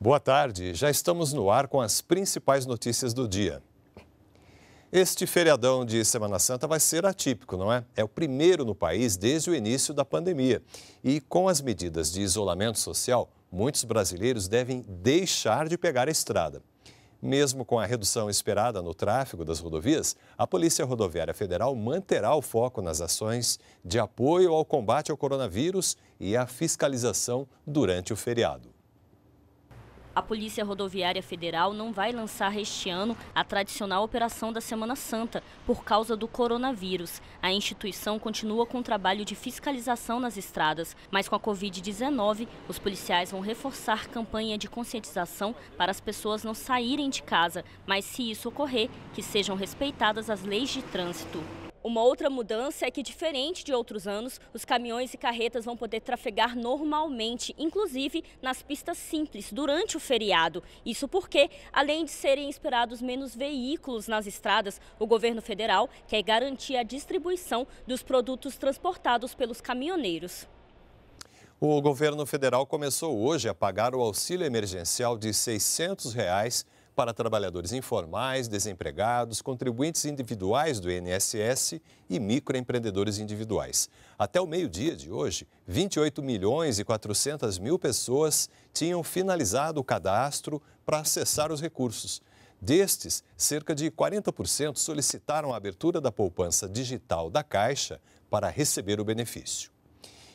Boa tarde, já estamos no ar com as principais notícias do dia. Este feriadão de Semana Santa vai ser atípico, não é? É o primeiro no país desde o início da pandemia. E com as medidas de isolamento social, muitos brasileiros devem deixar de pegar a estrada. Mesmo com a redução esperada no tráfego das rodovias, a Polícia Rodoviária Federal manterá o foco nas ações de apoio ao combate ao coronavírus e à fiscalização durante o feriado. A Polícia Rodoviária Federal não vai lançar este ano a tradicional operação da Semana Santa por causa do coronavírus. A instituição continua com o trabalho de fiscalização nas estradas, mas com a Covid-19, os policiais vão reforçar campanha de conscientização para as pessoas não saírem de casa, mas se isso ocorrer, que sejam respeitadas as leis de trânsito. Uma outra mudança é que, diferente de outros anos, os caminhões e carretas vão poder trafegar normalmente, inclusive nas pistas simples, durante o feriado. Isso porque, além de serem esperados menos veículos nas estradas, o governo federal quer garantir a distribuição dos produtos transportados pelos caminhoneiros. O governo federal começou hoje a pagar o auxílio emergencial de R$ 600 reais para trabalhadores informais, desempregados, contribuintes individuais do INSS e microempreendedores individuais. Até o meio-dia de hoje, 28 milhões e 400 mil pessoas tinham finalizado o cadastro para acessar os recursos. Destes, cerca de 40% solicitaram a abertura da poupança digital da Caixa para receber o benefício.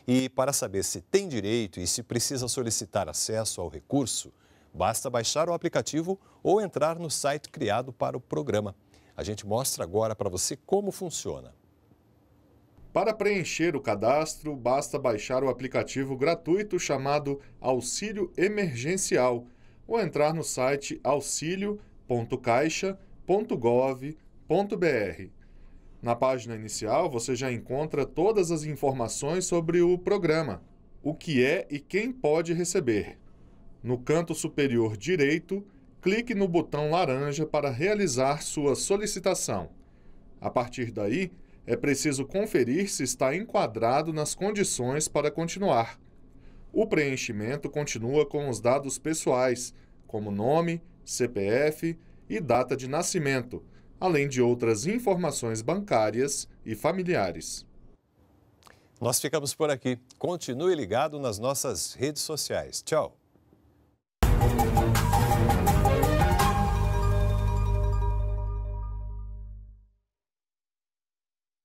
E para saber se tem direito e se precisa solicitar acesso ao recurso, Basta baixar o aplicativo ou entrar no site criado para o programa. A gente mostra agora para você como funciona. Para preencher o cadastro, basta baixar o aplicativo gratuito chamado Auxílio Emergencial ou entrar no site auxilio.caixa.gov.br. Na página inicial, você já encontra todas as informações sobre o programa, o que é e quem pode receber. No canto superior direito, clique no botão laranja para realizar sua solicitação. A partir daí, é preciso conferir se está enquadrado nas condições para continuar. O preenchimento continua com os dados pessoais, como nome, CPF e data de nascimento, além de outras informações bancárias e familiares. Nós ficamos por aqui. Continue ligado nas nossas redes sociais. Tchau!